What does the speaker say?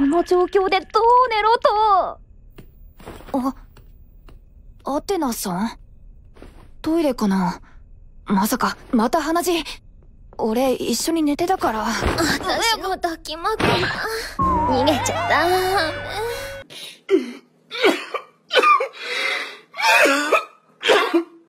この状況でどう寝ろとあ、アテナさんトイレかなまさか、また鼻血俺、一緒に寝てたから。私も抱きまく枕。逃げちゃった。